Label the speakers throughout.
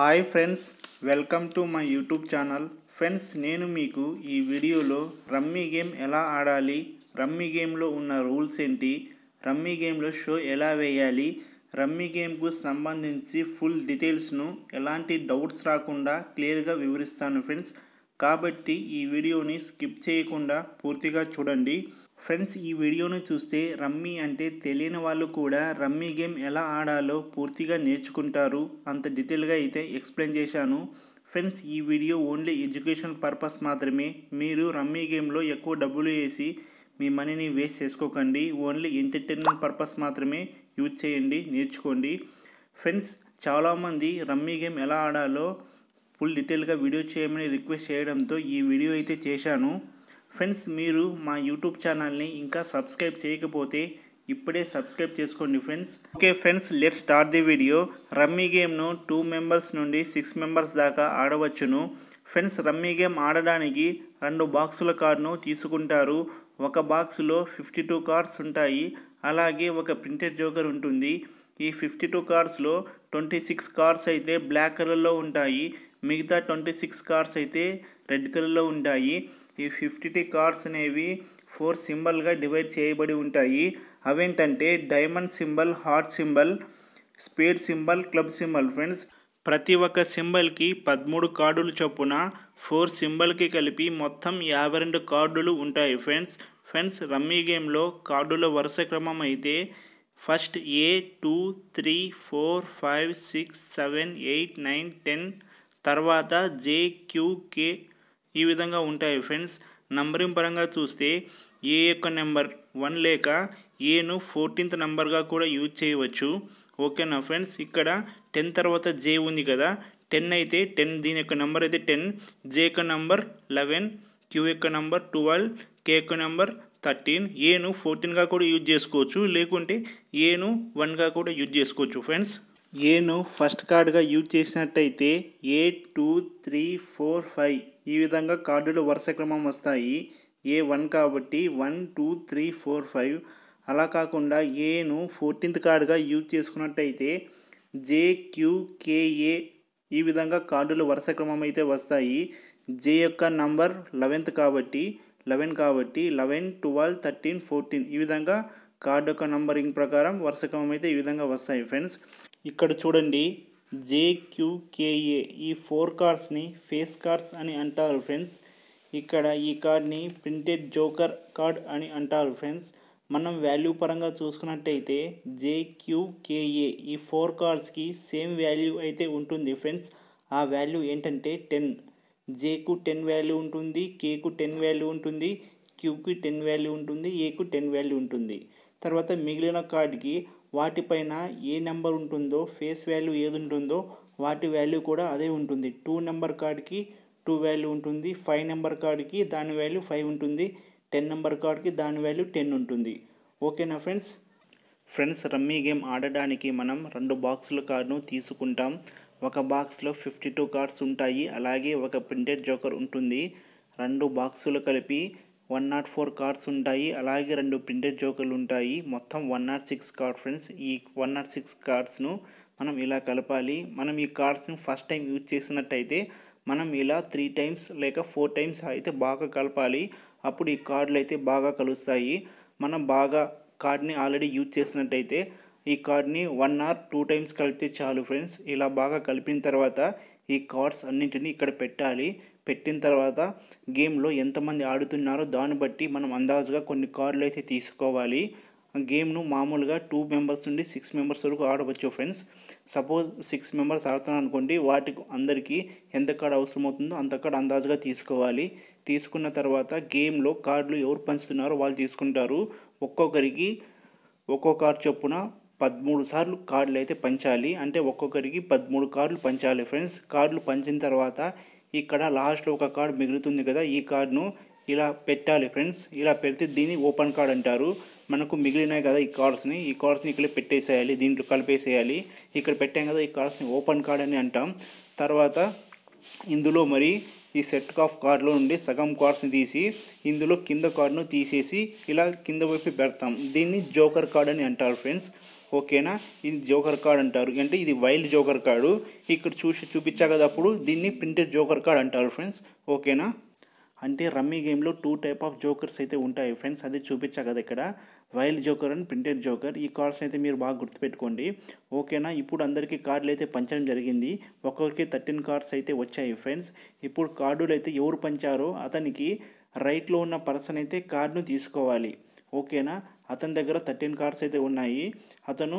Speaker 1: hi friends welcome to my YouTube channel friends నేను మీకు ఈ వీడియోలో రమ్మీ గేమ్ ఎలా ఆడాలి రమ్మీ గేమ్లో ఉన్న రూల్స్ ఏంటి రమ్మీ గేమ్లో షో ఎలా వేయాలి రమ్మీ గేమ్కు సంబంధించి ఫుల్ డీటెయిల్స్ను ఎలాంటి డౌట్స్ రాకుండా క్లియర్గా వివరిస్తాను ఫ్రెండ్స్ కాబట్టి ఈ వీడియోని స్కిప్ చేయకుండా పూర్తిగా చూడండి ఫ్రెండ్స్ ఈ వీడియోను చూస్తే రమ్మీ అంటే తెలియని వాళ్ళు కూడా రమ్మీ గేమ్ ఎలా ఆడాలో పూర్తిగా నేర్చుకుంటారు అంత డీటెయిల్గా అయితే ఎక్స్ప్లెయిన్ చేశాను ఫ్రెండ్స్ ఈ వీడియో ఓన్లీ ఎడ్యుకేషన్ పర్పస్ మాత్రమే మీరు రమ్మీ గేమ్లో ఎక్కువ డబ్బులు వేసి మీ మనీని వేస్ట్ చేసుకోకండి ఓన్లీ ఎంటర్టైన్మెంట్ పర్పస్ మాత్రమే యూజ్ చేయండి నేర్చుకోండి ఫ్రెండ్స్ చాలామంది రమ్మీ గేమ్ ఎలా ఆడాలో ఫుల్ డీటెయిల్గా వీడియో చేయమని రిక్వెస్ట్ చేయడంతో ఈ వీడియో అయితే చేశాను ఫ్రెండ్స్ మీరు మా యూట్యూబ్ ఛానల్ని ఇంకా సబ్స్క్రైబ్ చేయకపోతే ఇప్పుడే సబ్స్క్రైబ్ చేసుకోండి friends okay friends let start the video rummy గేమ్ను టూ మెంబర్స్ నుండి సిక్స్ మెంబర్స్ దాకా ఆడవచ్చును ఫ్రెండ్స్ రమ్మీ గేమ్ ఆడడానికి రెండు బాక్సుల కార్డును తీసుకుంటారు ఒక బాక్సులో ఫిఫ్టీ టూ కార్డ్స్ ఉంటాయి అలాగే ఒక ప్రింటెడ్ జోకర్ ఉంటుంది ఈ ఫిఫ్టీ టూ కార్డ్స్లో ట్వంటీ సిక్స్ కార్డ్స్ అయితే బ్లాక్ కలర్లో ఉంటాయి మిగతా ట్వంటీ సిక్స్ కార్డ్స్ అయితే రెడ్ కలర్లో ఉంటాయి ఈ ఫిఫ్టీ కార్డ్స్ అనేవి ఫోర్ సింబల్గా డివైడ్ చేయబడి ఉంటాయి అవేంటంటే diamond symbol heart symbol spade symbol club symbol friends ప్రతి ఒక్క సింబల్కి పదమూడు కార్డులు చొప్పున ఫోర్ సింబల్కి కలిపి మొత్తం యాభై రెండు కార్డులు ఉంటాయి ఫ్రెండ్స్ ఫ్రెండ్స్ రమ్మీ గేమ్లో కార్డుల వరుస క్రమం అయితే first A two three four five six seven eight nine ten తర్వాత జేక్యూకే ఈ విధంగా ఉంటాయి ఫ్రెండ్స్ నంబరింగ్ పరంగా చూస్తే ఏ యొక్క నెంబర్ వన్ లేక ఏను ఫోర్టీన్త్ నెంబర్గా కూడా యూజ్ చేయవచ్చు ఓకేనా ఫ్రెండ్స్ ఇక్కడ టెన్ తర్వాత జే ఉంది కదా టెన్ అయితే టెన్ దీని యొక్క నెంబర్ అయితే టెన్ జే యొక్క నెంబర్ లెవెన్ క్యూ యొక్క నెంబర్ ట్వెల్వ్ కే యొక్క నెంబర్ థర్టీన్ ఏను ఫోర్టీన్గా కూడా యూజ్ చేసుకోవచ్చు లేకుంటే ఏను వన్గా కూడా యూజ్ చేసుకోవచ్చు ఫ్రెండ్స్ ఏను ఫస్ట్ కార్డుగా యూజ్ చేసినట్టయితే A two three four five ఈ విధంగా కార్డులు వరుస క్రమం వస్తాయి ఏ వన్ కాబట్టి one two three four five అలా కాకుండా ఏను ఫోర్టీన్త్ కార్డుగా యూజ్ చేసుకున్నట్టయితే జే క్యూ కేఏ ఈ విధంగా కార్డులు వరుస క్రమం అయితే వస్తాయి జే యొక్క నంబర్ లెవెన్త్ కాబట్టి లెవెన్ కాబట్టి లెవెన్ ట్వెల్వ్ థర్టీన్ ఫోర్టీన్ ఈ విధంగా కార్డు యొక్క నంబరింగ్ ప్రకారం వరుస క్రమం అయితే ఈ విధంగా వస్తాయి ఫ్రెండ్స్ ఇక్కడ చూడండి జేక్యూకేఏ ఈ ఫోర్ కార్డ్స్ని ఫేస్ కార్డ్స్ అని అంటారు ఫ్రెండ్స్ ఇక్కడ ఈ కార్డ్ని ప్రింటెడ్ జోకర్ కార్డ్ అని అంటారు ఫ్రెండ్స్ మనం వాల్యూ పరంగా చూసుకున్నట్టయితే జేక్యూకేఏ ఈ ఫోర్ కార్డ్స్కి సేమ్ వాల్యూ అయితే ఉంటుంది ఫ్రెండ్స్ ఆ వాల్యూ ఏంటంటే టెన్ జేకు టెన్ వాల్యూ ఉంటుంది కేకు టెన్ వాల్యూ ఉంటుంది క్యూకి టెన్ వాల్యూ ఉంటుంది ఏకు టెన్ వాల్యూ ఉంటుంది తర్వాత మిగిలిన కార్డ్కి వాటిపైన ఏ నెంబర్ ఉంటుందో ఫేస్ వాల్యూ ఏది ఉంటుందో వాటి వాల్యూ కూడా అదే ఉంటుంది టూ నెంబర్ కార్డ్కి టూ వాల్యూ ఉంటుంది ఫైవ్ నెంబర్ కార్డ్కి దాని వాల్యూ ఫైవ్ ఉంటుంది టెన్ నెంబర్ కార్డ్కి దాని వాల్యూ టెన్ ఉంటుంది ఓకేనా ఫ్రెండ్స్ ఫ్రెండ్స్ రమ్మీ గేమ్ ఆడడానికి మనం రెండు బాక్సుల కార్డును తీసుకుంటాం ఒక బాక్స్లో ఫిఫ్టీ టూ కార్డ్స్ ఉంటాయి అలాగే ఒక ప్రింటెడ్ జోకర్ ఉంటుంది రెండు బాక్సులు కలిపి వన్ నాట్ ఫోర్ కార్డ్స్ ఉంటాయి అలాగే రెండు ప్రింటెడ్ జోకర్లు ఉంటాయి మొత్తం one nought six card friends ఈ వన్ నాట్ సిక్స్ కార్డ్స్ను మనం ఇలా కలపాలి మనం ఈ కార్డ్స్ని ఫస్ట్ టైం యూజ్ చేసినట్టయితే మనం ఇలా త్రీ టైమ్స్ లేక ఫోర్ టైమ్స్ అయితే బాగా కలపాలి అప్పుడు ఈ కార్డులు అయితే బాగా కలుస్తాయి మనం బాగా కార్డ్ని ఆల్రెడీ యూజ్ చేసినట్టయితే ఈ కార్డ్ని వన్ ఆర్ టూ టైమ్స్ కలిపితే చాలు ఫ్రెండ్స్ ఇలా బాగా కలిపిన తర్వాత ఈ కార్డ్స్ అన్నింటినీ ఇక్కడ పెట్టాలి పెట్టిన తర్వాత గేమ్లో ఎంతమంది ఆడుతున్నారో దాన్ని బట్టి మనం అందాజుగా కొన్ని కార్లు అయితే తీసుకోవాలి గేమ్ను మామూలుగా టూ మెంబర్స్ నుండి సిక్స్ మెంబర్స్ వరకు ఆడవచ్చు ఫ్రెండ్స్ సపోజ్ సిక్స్ మెంబర్స్ ఆడుతున్నాం అనుకోండి వాటికి అందరికీ ఎంత కార్డ్ అవసరమవుతుందో అంత కార్డ్ అందాజుగా తీసుకోవాలి తీసుకున్న తర్వాత గేమ్లో కార్డులు ఎవరు పంచుతున్నారో వాళ్ళు తీసుకుంటారు ఒక్కొక్కరికి ఒక్కో కార్డు చొప్పున పదమూడు సార్లు కార్డులు అయితే పంచాలి అంటే ఒక్కొక్కరికి పదమూడు కార్లు పంచాలి ఫ్రెండ్స్ కార్డులు పంచిన తర్వాత ఇక్కడ లాస్ట్లో ఒక కార్డ్ మిగులుతుంది కదా ఈ కార్డ్ను ఇలా పెట్టాలి ఫ్రెండ్స్ ఇలా పెడితే దీన్ని ఓపెన్ కార్డ్ అంటారు మనకు మిగిలినాయి కదా ఈ కార్డ్స్ని ఈ కార్డ్స్ని ఇక్కడ పెట్టేసేయాలి దీంట్లో కలిపేసేయాలి ఇక్కడ పెట్టాం కదా ఈ కార్డ్స్ని ఓపెన్ కార్డ్ అని అంటాం తర్వాత ఇందులో మరి ఈ సెట్ ఆఫ్ కార్డులో నుండి సగం కార్డ్స్ని తీసి ఇందులో కింద కార్డును తీసేసి ఇలా కింద వైపు పెడతాం దీన్ని జోకర్ కార్డ్ అని అంటారు ఫ్రెండ్స్ ఓకేనా ఇది జోకర్ కార్డ్ అంటారు అంటే ఇది వైల్డ్ జోకర్ కార్డు ఇక్కడ చూసి చూపించా కదా అప్పుడు దీన్ని ప్రింటెడ్ జోకర్ కార్డ్ అంటారు ఫ్రెండ్స్ ఓకేనా అంటే రమ్మీ గేమ్లో టూ టైప్ ఆఫ్ జోకర్స్ అయితే ఉంటాయి ఫ్రెండ్స్ అది చూపించా కదా ఇక్కడ wild joker and printed joker ఈ కార్డ్స్ అయితే మీరు బాగా గుర్తుపెట్టుకోండి ఓకేనా ఇప్పుడు అందరికీ కార్డులు అయితే పంచడం జరిగింది ఒక్కొక్కరికి థర్టీన్ కార్డ్స్ అయితే వచ్చాయి ఫ్రెండ్స్ ఇప్పుడు కార్డులు అయితే ఎవరు పంచారో అతనికి రైట్లో ఉన్న పర్సన్ అయితే కార్డును తీసుకోవాలి ఓకేనా అతని దగ్గర థర్టీన్ కార్స్ అయితే ఉన్నాయి అతను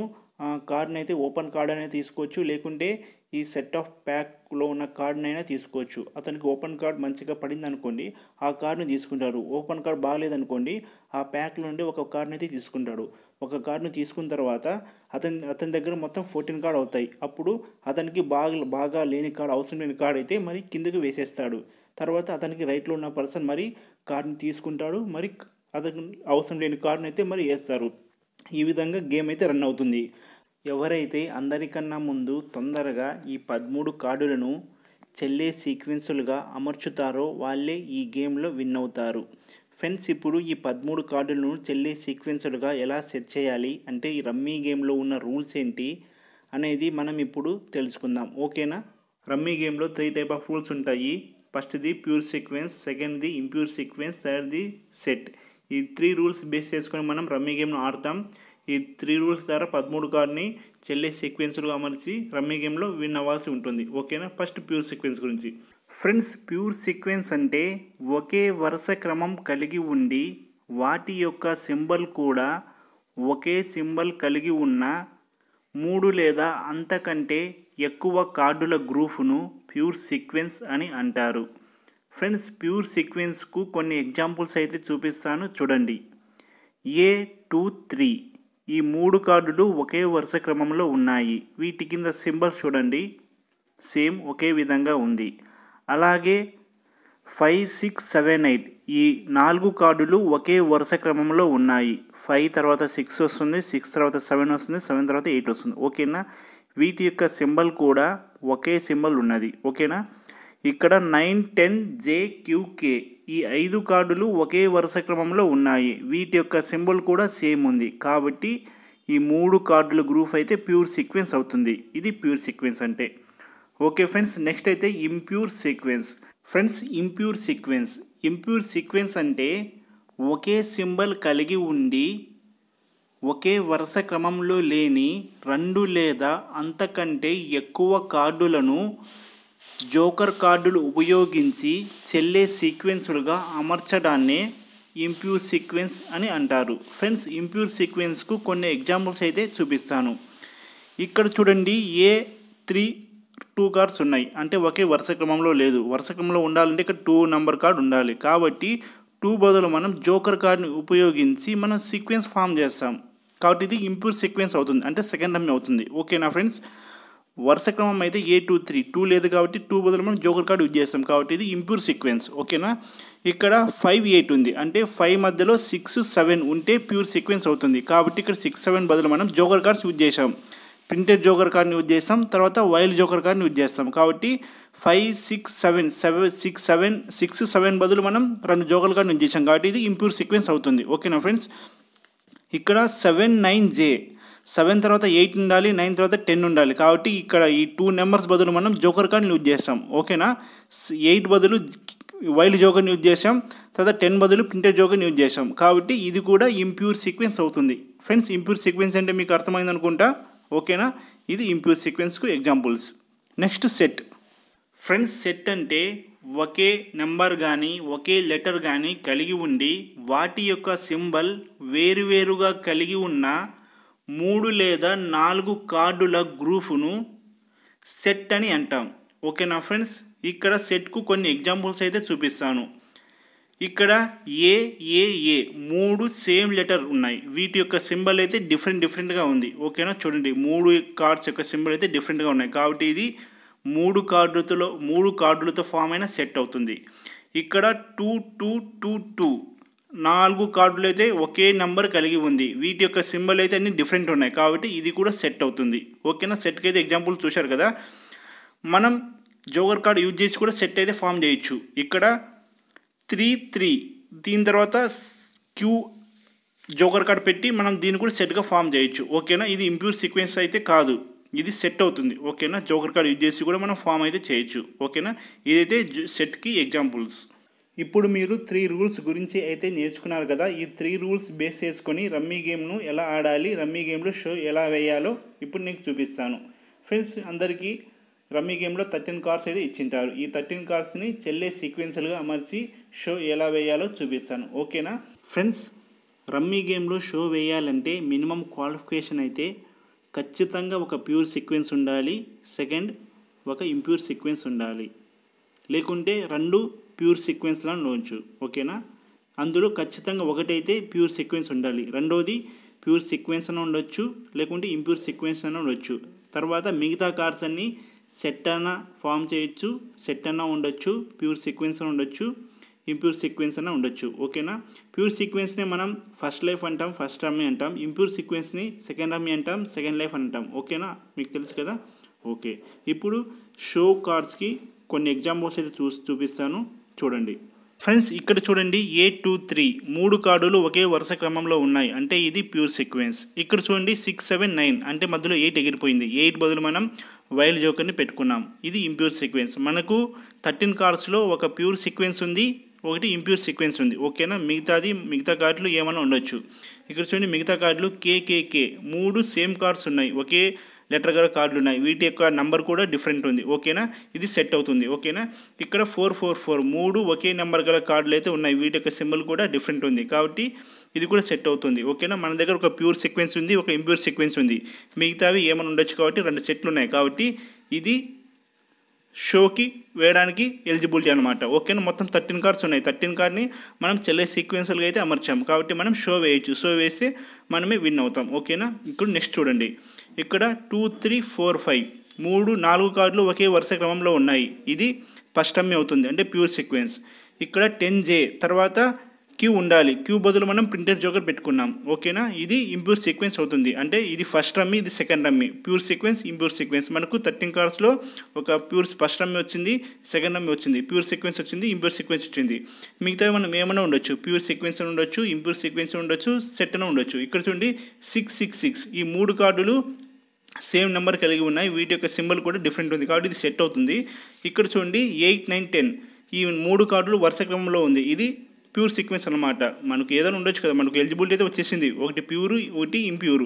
Speaker 1: కార్డ్ని అయితే ఓపెన్ కార్డ్ అనేది తీసుకోవచ్చు లేకుంటే ఈ సెట్ ఆఫ్ ప్యాక్లో ఉన్న కార్డునైనా తీసుకోవచ్చు అతనికి ఓపెన్ కార్డ్ మంచిగా పడింది అనుకోండి ఆ కార్డ్ని తీసుకుంటారు ఓపెన్ కార్డ్ బాగాలేదనుకోండి ఆ ప్యాక్ నుండి ఒక కార్డ్ని అయితే తీసుకుంటాడు ఒక కార్డ్ని తీసుకున్న తర్వాత అతని అతని దగ్గర మొత్తం ఫోర్టీన్ కార్డ్ అవుతాయి అప్పుడు అతనికి బాగా బాగా లేని కార్డు అవసరం లేని కార్డు అయితే మరి కిందకి వేసేస్తాడు తర్వాత అతనికి రైట్లో ఉన్న పర్సన్ మరి కార్డ్ని తీసుకుంటాడు మరి అతను అవసరం లేని కార్డును అయితే మరి వేస్తారు ఈ విధంగా గేమ్ అయితే రన్ అవుతుంది ఎవరైతే అందరికన్నా ముందు తొందరగా ఈ పదమూడు కార్డులను చెల్లే సీక్వెన్సులుగా అమర్చుతారో వాళ్ళే ఈ గేమ్లో విన్ అవుతారు ఫ్రెండ్స్ ఇప్పుడు ఈ పదమూడు కార్డులను చెల్లే సీక్వెన్సులుగా ఎలా సెట్ చేయాలి అంటే ఈ రమ్మీ గేమ్లో ఉన్న రూల్స్ ఏంటి అనేది మనం ఇప్పుడు తెలుసుకుందాం ఓకేనా రమ్మీ గేమ్లో త్రీ టైప్ ఆఫ్ రూల్స్ ఉంటాయి ఫస్ట్ది ప్యూర్ సీక్వెన్స్ సెకండ్ది ఇంప్యూర్ సీక్వెన్స్ థర్డ్ది సెట్ ఈ త్రీ రూల్స్ బేస్ చేసుకొని మనం రమ్మీ గేమ్ను ఆడతాం ఈ త్రీ రూల్స్ ద్వారా పదమూడు కార్డ్ని చెల్లే సీక్వెన్స్లుగా అమర్చి రమ్మీ గేమ్లో విన్ అవ్వాల్సి ఉంటుంది ఓకేనా ఫస్ట్ ప్యూర్ సీక్వెన్స్ గురించి ఫ్రెండ్స్ ప్యూర్ సీక్వెన్స్ అంటే ఒకే వరుస క్రమం కలిగి ఉండి వాటి యొక్క సింబల్ కూడా ఒకే సింబల్ కలిగి ఉన్న మూడు లేదా అంతకంటే ఎక్కువ కార్డుల గ్రూఫ్ను ప్యూర్ సీక్వెన్స్ అని అంటారు ఫ్రెండ్స్ ప్యూర్ సీక్వెన్స్కు కొన్ని ఎగ్జాంపుల్స్ అయితే చూపిస్తాను చూడండి ఏ టూ త్రీ ఈ మూడు కార్డులు ఒకే వరుస క్రమంలో ఉన్నాయి వీటి కింద సింబల్ చూడండి సేమ్ ఒకే విధంగా ఉంది అలాగే ఫైవ్ సిక్స్ సెవెన్ ఎయిట్ ఈ నాలుగు కార్డులు ఒకే వరుస క్రమంలో ఉన్నాయి ఫైవ్ తర్వాత సిక్స్ వస్తుంది సిక్స్ తర్వాత సెవెన్ వస్తుంది సెవెన్ తర్వాత ఎయిట్ వస్తుంది ఓకేనా వీటి యొక్క సింబల్ కూడా ఒకే సింబల్ ఉన్నది ఓకేనా ఇక్కడ నైన్ టెన్ జే క్యూకే ఈ ఐదు కార్డులు ఒకే వరుస క్రమంలో ఉన్నాయి వీటి యొక్క సింబల్ కూడా సేమ్ ఉంది కాబట్టి ఈ మూడు కార్డుల గ్రూప్ అయితే ప్యూర్ సీక్వెన్స్ అవుతుంది ఇది ప్యూర్ సీక్వెన్స్ అంటే ఓకే ఫ్రెండ్స్ నెక్స్ట్ అయితే impure sequence friends impure sequence impure sequence అంటే ఒకే సింబల్ కలిగి ఉండి ఒకే వరుస క్రమంలో లేని రెండు లేదా అంతకంటే ఎక్కువ కార్డులను జోకర్ కార్డులు ఉపయోగించి చెల్లే సీక్వెన్స్లుగా అమర్చడాన్నే ఇంప్యూర్ సీక్వెన్స్ అని అంటారు ఫ్రెండ్స్ ఇంప్యూర్ సీక్వెన్స్కు కొన్ని ఎగ్జాంపుల్స్ అయితే చూపిస్తాను ఇక్కడ చూడండి ఏ త్రీ టూ కార్డ్స్ ఉన్నాయి అంటే ఒకే వరుస క్రమంలో లేదు వరుస క్రమంలో ఉండాలంటే ఇక్కడ టూ నెంబర్ కార్డు ఉండాలి కాబట్టి టూ బదులు మనం జోకర్ కార్డ్ని ఉపయోగించి మనం సీక్వెన్స్ ఫామ్ చేస్తాం కాబట్టి ఇది ఇంప్యూర్ సీక్వెన్స్ అవుతుంది అంటే సెకండ్ రమ్మి అవుతుంది ఓకేనా ఫ్రెండ్స్ వరుస క్రమం అయితే ఏ టూ త్రీ టూ లేదు కాబట్టి టూ బదులు మనం జోకర్ కార్డు యూజ్ చేస్తాం కాబట్టి ఇది ఇంప్యూర్ సీక్వెన్స్ ఓకేనా ఇక్కడ ఫైవ్ ఎయిట్ ఉంది అంటే ఫైవ్ మధ్యలో సిక్స్ సెవెన్ ఉంటే ప్యూర్ సీక్వెన్స్ అవుతుంది కాబట్టి ఇక్కడ సిక్స్ సెవెన్ బదులు మనం జోకర్ కార్డ్స్ యూజ్ చేసాం ప్రింటెడ్ జోకర్ కార్డ్ని యూజ్ చేస్తాం తర్వాత వైల్డ్ జోకర్ కార్డ్ని యూజ్ చేస్తాం కాబట్టి five six seven seven six seven six seven బదులు మనం రెండు జోకర్ కార్డ్ని యూజ్ చేసాం కాబట్టి ఇది ఇంప్యూర్ సీక్వెన్స్ అవుతుంది ఓకేనా ఫ్రెండ్స్ ఇక్కడ సెవెన్ నైన్ జే సెవెన్ తర్వాత ఎయిట్ ఉండాలి నైన్ తర్వాత టెన్ ఉండాలి కాబట్టి ఇక్కడ ఈ టూ నెంబర్స్ బదులు మనం జోకర్ కార్డ్ని యూజ్ చేస్తాం ఓకేనా ఎయిట్ బదులు వైల్డ్ జోకర్ని యూజ్ చేసాం తర్వాత టెన్ బదులు ప్రింటెడ్ జోకర్ని యూజ్ చేసాం కాబట్టి ఇది కూడా ఇంప్యూర్ సీక్వెన్స్ అవుతుంది ఫ్రెండ్స్ ఇంప్యూర్ సీక్వెన్స్ అంటే మీకు అర్థమైంది అనుకుంటా ఓకేనా ఇది ఇంప్యూర్ సీక్వెన్స్కు examples next set friends set అంటే ఒకే నెంబర్ కానీ ఒకే లెటర్ కానీ కలిగి ఉండి వాటి యొక్క సింబల్ వేరువేరుగా కలిగి ఉన్న మూడు లేదా నాలుగు కార్డుల గ్రూఫ్ను సెట్ అని అంటాం ఓకేనా ఫ్రెండ్స్ ఇక్కడ సెట్కు కొన్ని ఎగ్జాంపుల్స్ అయితే చూపిస్తాను ఇక్కడ ఏ ఏ ఏ మూడు సేమ్ లెటర్ ఉన్నాయి వీటి యొక్క సింబల్ అయితే డిఫరెంట్ డిఫరెంట్గా ఉంది ఓకేనా చూడండి మూడు కార్డ్స్ యొక్క సింబల్ అయితే డిఫరెంట్గా ఉన్నాయి కాబట్టి ఇది మూడు కార్డులతో మూడు కార్డులతో ఫామ్ అయిన సెట్ అవుతుంది ఇక్కడ టూ టూ టూ టూ నాలుగు కార్డులు అయితే ఒకే నెంబర్ కలిగి ఉంది వీటి యొక్క సింబల్ అయితే అన్ని డిఫరెంట్ ఉన్నాయి కాబట్టి ఇది కూడా సెట్ అవుతుంది ఓకేనా సెట్కి అయితే ఎగ్జాంపుల్ చూశారు కదా మనం జోగర్ కార్డ్ యూజ్ చేసి కూడా సెట్ అయితే ఫామ్ చేయొచ్చు ఇక్కడ త్రీ త్రీ దీని తర్వాత క్యూ జోగర్ కార్డ్ పెట్టి మనం దీన్ని కూడా సెట్గా ఫామ్ చేయొచ్చు ఓకేనా ఇది ఇంప్యూర్ సీక్వెన్స్ అయితే కాదు ఇది సెట్ అవుతుంది ఓకేనా జోగర్ కార్డ్ యూజ్ చేసి కూడా మనం ఫామ్ అయితే చేయొచ్చు ఓకేనా ఇదైతే సెట్కి ఎగ్జాంపుల్స్ ఇప్పుడు మీరు త్రీ రూల్స్ గురించి అయితే నేర్చుకున్నారు కదా ఈ త్రీ రూల్స్ బేస్ చేసుకొని రమ్మీ గేమ్ను ఎలా ఆడాలి రమ్మీ గేమ్లో షో ఎలా వేయాలో ఇప్పుడు నీకు చూపిస్తాను ఫ్రెండ్స్ అందరికీ రమ్మీ గేమ్లో థర్టీన్ కార్స్ అయితే ఇచ్చింటారు ఈ థర్టీన్ కార్స్ని చెల్లే సీక్వెన్షియల్గా అమర్చి షో ఎలా వేయాలో చూపిస్తాను ఓకేనా ఫ్రెండ్స్ రమ్మీ గేమ్లో షో వేయాలంటే మినిమం క్వాలిఫికేషన్ అయితే ఖచ్చితంగా ఒక ప్యూర్ సీక్వెన్స్ ఉండాలి సెకండ్ ఒక ఇంప్యూర్ సీక్వెన్స్ ఉండాలి లేకుంటే రెండు ప్యూర్ సీక్వెన్స్లా ఉండవచ్చు ఓకేనా అందులో ఖచ్చితంగా ఒకటైతే ప్యూర్ సీక్వెన్స్ ఉండాలి రెండోది ప్యూర్ సీక్వెన్స్ అని ఉండొచ్చు లేకుంటే ఇంప్యూర్ సీక్వెన్స్ అని ఉండొచ్చు తర్వాత మిగతా కార్స్ అన్నీ సెట్ అన్న ఫామ్ చేయొచ్చు సెట్ అన్న ఉండొచ్చు ప్యూర్ సీక్వెన్స్ అని ఉండొచ్చు ఇంప్యూర్ సీక్వెన్స్ అన్న ఉండొచ్చు ఓకేనా ప్యూర్ సీక్వెన్స్నే మనం ఫస్ట్ లైఫ్ అంటాం ఫస్ట్ రమ్మీ అంటాం ఇంప్యూర్ సీక్వెన్స్ని సెకండ్ రమ్మీ అంటాం సెకండ్ లైఫ్ అంటాం ఓకేనా మీకు తెలుసు కదా ఓకే ఇప్పుడు షో కార్డ్స్కి కొన్ని ఎగ్జాంపుల్స్ అయితే చూసి చూపిస్తాను చూడండి ఫ్రెండ్స్ ఇక్కడ చూడండి ఏ టూ త్రీ మూడు కార్డులు ఒకే వరుస క్రమంలో ఉన్నాయి అంటే ఇది ప్యూర్ సీక్వెన్స్ ఇక్కడ చూడండి సిక్స్ సెవెన్ నైన్ అంటే మధ్యలో ఎయిట్ ఎగిరిపోయింది ఎయిట్ బదులు మనం వైల్ జోకర్ని పెట్టుకున్నాం ఇది ఇంప్యూర్ సీక్వెన్స్ మనకు థర్టీన్ కార్డ్స్లో ఒక ప్యూర్ సీక్వెన్స్ ఉంది ఒకటి ఇంప్యూర్ సీక్వెన్స్ ఉంది ఓకేనా మిగతాది మిగతా కార్డులు ఏమైనా ఉండొచ్చు ఇక్కడ చూడండి మిగతా కార్డులు కేకేకే మూడు సేమ్ కార్డ్స్ ఉన్నాయి ఒకే లెటర్ గల కార్డులు ఉన్నాయి వీటి యొక్క నంబర్ కూడా డిఫరెంట్ ఉంది ఓకేనా ఇది సెట్ అవుతుంది ఓకేనా ఇక్కడ ఫోర్ ఫోర్ ఫోర్ మూడు ఒకే నెంబర్ గల కార్డులు అయితే ఉన్నాయి వీటి యొక్క సింబల్ కూడా డిఫరెంట్ ఉంది కాబట్టి ఇది కూడా సెట్ అవుతుంది ఓకేనా మన దగ్గర ఒక ప్యూర్ సీక్వెన్స్ ఉంది ఒక ఇంప్యూర్ సీక్వెన్స్ ఉంది మిగతావి ఏమైనా ఉండొచ్చు కాబట్టి రెండు సెట్లు ఉన్నాయి కాబట్టి ఇది షోకి వేయడానికి ఎలిజిబిలిటీ అనమాట ఓకేనా మొత్తం థర్టీన్ కార్డ్స్ ఉన్నాయి థర్టీన్ కార్డ్ని మనం చెల్లే సీక్వెన్స్గా అయితే అమర్చాము కాబట్టి మనం షో వేయచ్చు షో వేస్తే మనమే విన్ అవుతాం ఓకేనా ఇప్పుడు నెక్స్ట్ చూడండి ఇక్కడ టూ త్రీ ఫోర్ ఫైవ్ మూడు నాలుగు కార్డులు ఒకే వరుస క్రమంలో ఉన్నాయి ఇది పష్టమ్య అవుతుంది అంటే ప్యూర్ సీక్వెన్స్ ఇక్కడ టెన్ జే తర్వాత క్యూ ఉండాలి క్యూ బదులు మనం ప్రింటెడ్ జోకర్ పెట్టుకున్నాం ఓకేనా ఇది ఇంప్యూర్ సీక్వెన్స్ అవుతుంది అంటే ఇది ఫస్ట్ రమ్మి ఇది second rummy pure sequence impure sequence మనకు థర్టీన్ కార్డ్స్లో ఒక ప్యూర్ ఫస్ట్ రమ్మి వచ్చింది సెకండ్ రమ్మి వచ్చింది ప్యూర్ సీక్వెన్స్ వచ్చింది ఇంప్యూర్ సీక్వెన్స్ వచ్చింది మిగతా మనం ఏమైనా ఉండొచ్చు ప్యూర్ సీక్వెన్స్ ఉండొచ్చు ఇంప్యూర్ సీక్వెన్స్ ఉండొచ్చు సెట్ అని ఉండొచ్చు ఇక్కడ చూడండి సిక్స్ సిక్స్ సిక్స్ ఈ మూడు కార్డులు సేమ్ నెంబర్ కలిగి ఉన్నాయి వీటి యొక్క సింబల్ కూడా డిఫరెంట్ ఉంది కాబట్టి ఇది సెట్ అవుతుంది ఇక్కడ చూడండి ఎయిట్ నైన్ టెన్ ఈ మూడు కార్డులు వరుస క్రమంలో ఉంది ఇది ప్యూర్ సీక్వెన్స్ అనమాట మనకు ఏదైనా ఉండొచ్చు కదా మనకు ఎలిజిబిలిటీ అయితే వచ్చేసింది ఒకటి ప్యూర్ ఒకటి ఇంప్యూర్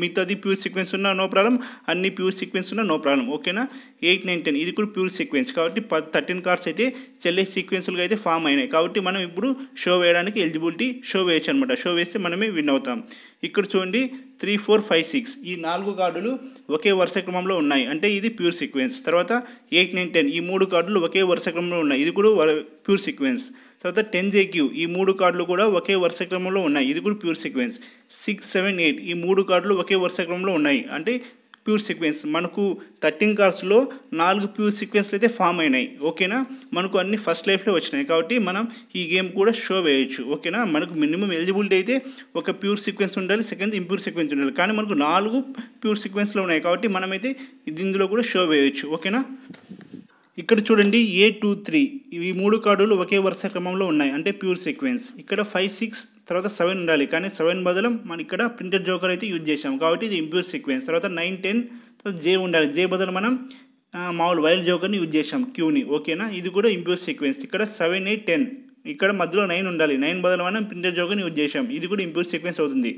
Speaker 1: మిగతాది ప్యూర్ సీక్వెన్స్ ఉన్నా నో ప్రాబ్లం అన్ని ప్యూర్ సీక్వెన్స్ ఉన్నా నో ప్రాబ్లం ఓకేనా ఎయిట్ నైన్ టెన్ ఇది కూడా ప్యూర్ సీక్వెన్స్ కాబట్టి థర్టీన్ కార్స్ అయితే చెల్లే సీక్వెన్స్లుగా అయితే ఫామ్ అయినాయి కాబట్టి మనం ఇప్పుడు షో వేయడానికి ఎలిజిబిలిటీ షో వేయచ్చు అనమాట షో వేస్తే మనమే విన్ అవుతాం ఇక్కడ చూడండి త్రీ ఫోర్ ఫైవ్ సిక్స్ ఈ నాలుగు కార్డులు ఒకే వరుస క్రమంలో ఉన్నాయి అంటే ఇది ప్యూర్ సీక్వెన్స్ తర్వాత ఎయిట్ నైన్ టెన్ ఈ మూడు కార్డులు ఒకే వరుస క్రమంలో ఉన్నాయి ఇది కూడా ప్యూర్ సీక్వెన్స్ తర్వాత టెన్ జేక్యూ ఈ మూడు కార్డులు కూడా ఒకే వరుస క్రమంలో ఉన్నాయి ఇది కూడా pure sequence six seven eight ఈ మూడు కార్డులు ఒకే వరుస క్రమంలో ఉన్నాయి అంటే ప్యూర్ సీక్వెన్స్ మనకు థర్టీన్ కార్డ్స్లో నాలుగు ప్యూర్ సీక్వెన్స్లు అయితే ఫామ్ అయినాయి ఓకేనా మనకు అన్ని ఫస్ట్ లైఫ్లో వచ్చినాయి కాబట్టి మనం ఈ గేమ్ కూడా షో వేయొచ్చు ఓకేనా మనకు మినిమం ఎలిజిబిలిటీ అయితే ఒక ప్యూర్ సీక్వెన్స్ ఉండాలి సెకండ్ ఇంప్యూర్ సీక్వెన్స్ ఉండాలి కానీ మనకు నాలుగు ప్యూర్ సీక్వెన్స్లో ఉన్నాయి కాబట్టి మనమైతే ఇందులో కూడా షో వేయొచ్చు ఓకేనా ఇక్కడ చూడండి ఏ టూ త్రీ ఈ మూడు కార్డులు ఒకే వరుస క్రమంలో ఉన్నాయి అంటే ప్యూర్ సీక్వెన్స్ ఇక్కడ ఫైవ్ సిక్స్ తర్వాత సెవెన్ ఉండాలి కానీ సెవెన్ బదులు మనం ఇక్కడ ప్రింటెడ్ జోకర్ అయితే యూజ్ చేసాం కాబట్టి ఇది ఇంప్యూర్ సీక్వెన్స్ తర్వాత నైన్ టెన్ తర్వాత జే ఉండాలి జే బదులు మనం మామూలు వైల్డ్ జోకర్ని యూజ్ చేసాం క్యూని ఓకేనా ఇది కూడా ఇంప్యూర్ సీక్వెన్స్ ఇక్కడ సెవెన్ ఎయిట్ టెన్ ఇక్కడ మధ్యలో నైన్ ఉండాలి నైన్ బదులు మనం ప్రింటెడ్ జోకర్ని యూజ్ చేసాం ఇది కూడా ఇంప్యూర్ సీక్వెన్స్ అవుతుంది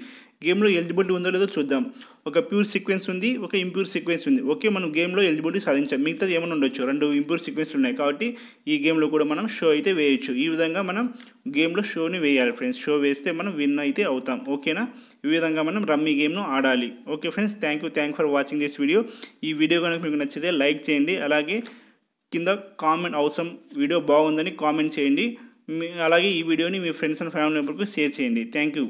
Speaker 1: గేమ్లో ఎలిజిబిలిటీ ఉందో లేదో చూద్దాం ఒక ప్యూర్ సీక్వెన్స్ ఉంది ఒక ఇంప్యూర్ సీక్వెన్స్ ఉంది ఓకే మనం గేమ్లో ఎలిజిబిలిటీ సాధించాం మిగతాది ఏమైనా ఉండొచ్చు రెండు ఇంప్యూర్ సీక్వెన్స్ ఉన్నాయి కాబట్టి ఈ గేమ్లో కూడా మనం షో అయితే వేయొచ్చు ఈ విధంగా మనం గేమ్లో షోని వేయాలి ఫ్రెండ్స్ షో వేస్తే మనం విన్ అయితే అవుతాం ఓకేనా ఈ విధంగా మనం రమ్మీ గేమ్ను ఆడాలి okay friends thank you thank for watching this video ఈ వీడియో కనుక మీకు నచ్చితే లైక్ చేయండి అలాగే కింద కామెంట్ అవసరం వీడియో బాగుందని కామెంట్ చేయండి అలాగే ఈ వీడియోని మీ ఫ్రెండ్స్ అండ్ ఫ్యామిలీ మెంబర్కి షేర్ చేయండి థ్యాంక్ యూ